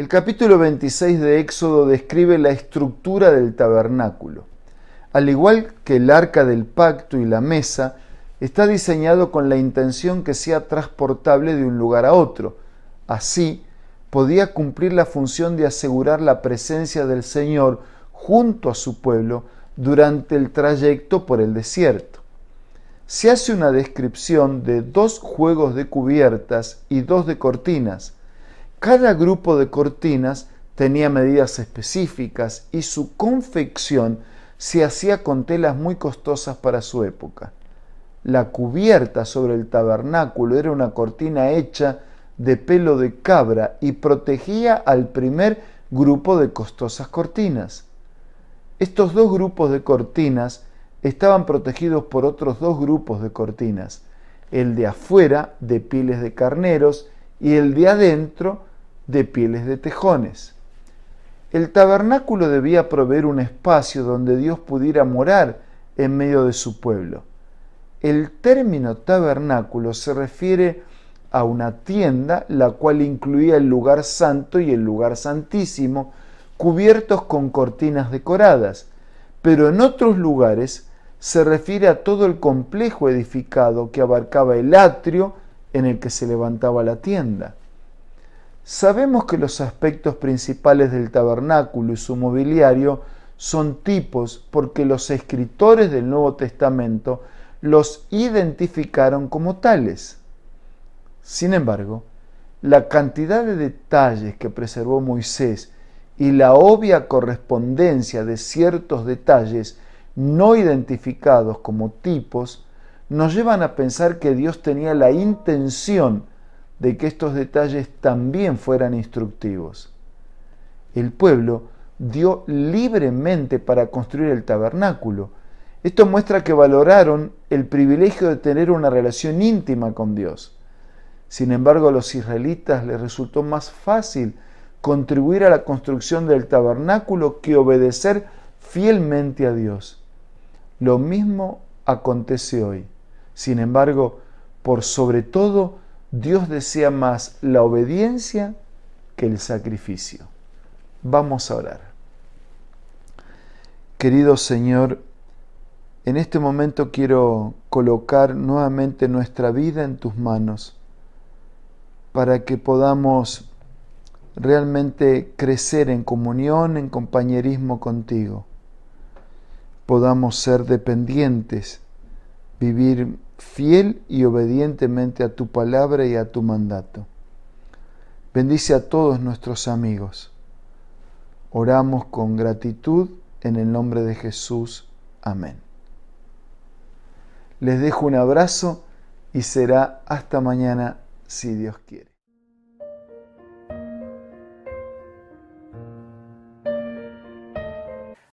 El capítulo 26 de Éxodo describe la estructura del tabernáculo. Al igual que el arca del pacto y la mesa, está diseñado con la intención que sea transportable de un lugar a otro. Así, podía cumplir la función de asegurar la presencia del Señor junto a su pueblo durante el trayecto por el desierto. Se hace una descripción de dos juegos de cubiertas y dos de cortinas, cada grupo de cortinas tenía medidas específicas y su confección se hacía con telas muy costosas para su época. La cubierta sobre el tabernáculo era una cortina hecha de pelo de cabra y protegía al primer grupo de costosas cortinas. Estos dos grupos de cortinas estaban protegidos por otros dos grupos de cortinas, el de afuera de piles de carneros y el de adentro de pieles de tejones. El tabernáculo debía proveer un espacio donde Dios pudiera morar en medio de su pueblo. El término tabernáculo se refiere a una tienda, la cual incluía el lugar santo y el lugar santísimo, cubiertos con cortinas decoradas, pero en otros lugares se refiere a todo el complejo edificado que abarcaba el atrio en el que se levantaba la tienda. Sabemos que los aspectos principales del tabernáculo y su mobiliario son tipos porque los escritores del Nuevo Testamento los identificaron como tales. Sin embargo, la cantidad de detalles que preservó Moisés y la obvia correspondencia de ciertos detalles no identificados como tipos nos llevan a pensar que Dios tenía la intención de que estos detalles también fueran instructivos. El pueblo dio libremente para construir el tabernáculo. Esto muestra que valoraron el privilegio de tener una relación íntima con Dios. Sin embargo, a los israelitas les resultó más fácil contribuir a la construcción del tabernáculo que obedecer fielmente a Dios. Lo mismo acontece hoy. Sin embargo, por sobre todo, Dios desea más la obediencia que el sacrificio. Vamos a orar. Querido Señor, en este momento quiero colocar nuevamente nuestra vida en tus manos para que podamos realmente crecer en comunión, en compañerismo contigo. Podamos ser dependientes vivir fiel y obedientemente a tu palabra y a tu mandato. Bendice a todos nuestros amigos. Oramos con gratitud en el nombre de Jesús. Amén. Les dejo un abrazo y será hasta mañana si Dios quiere.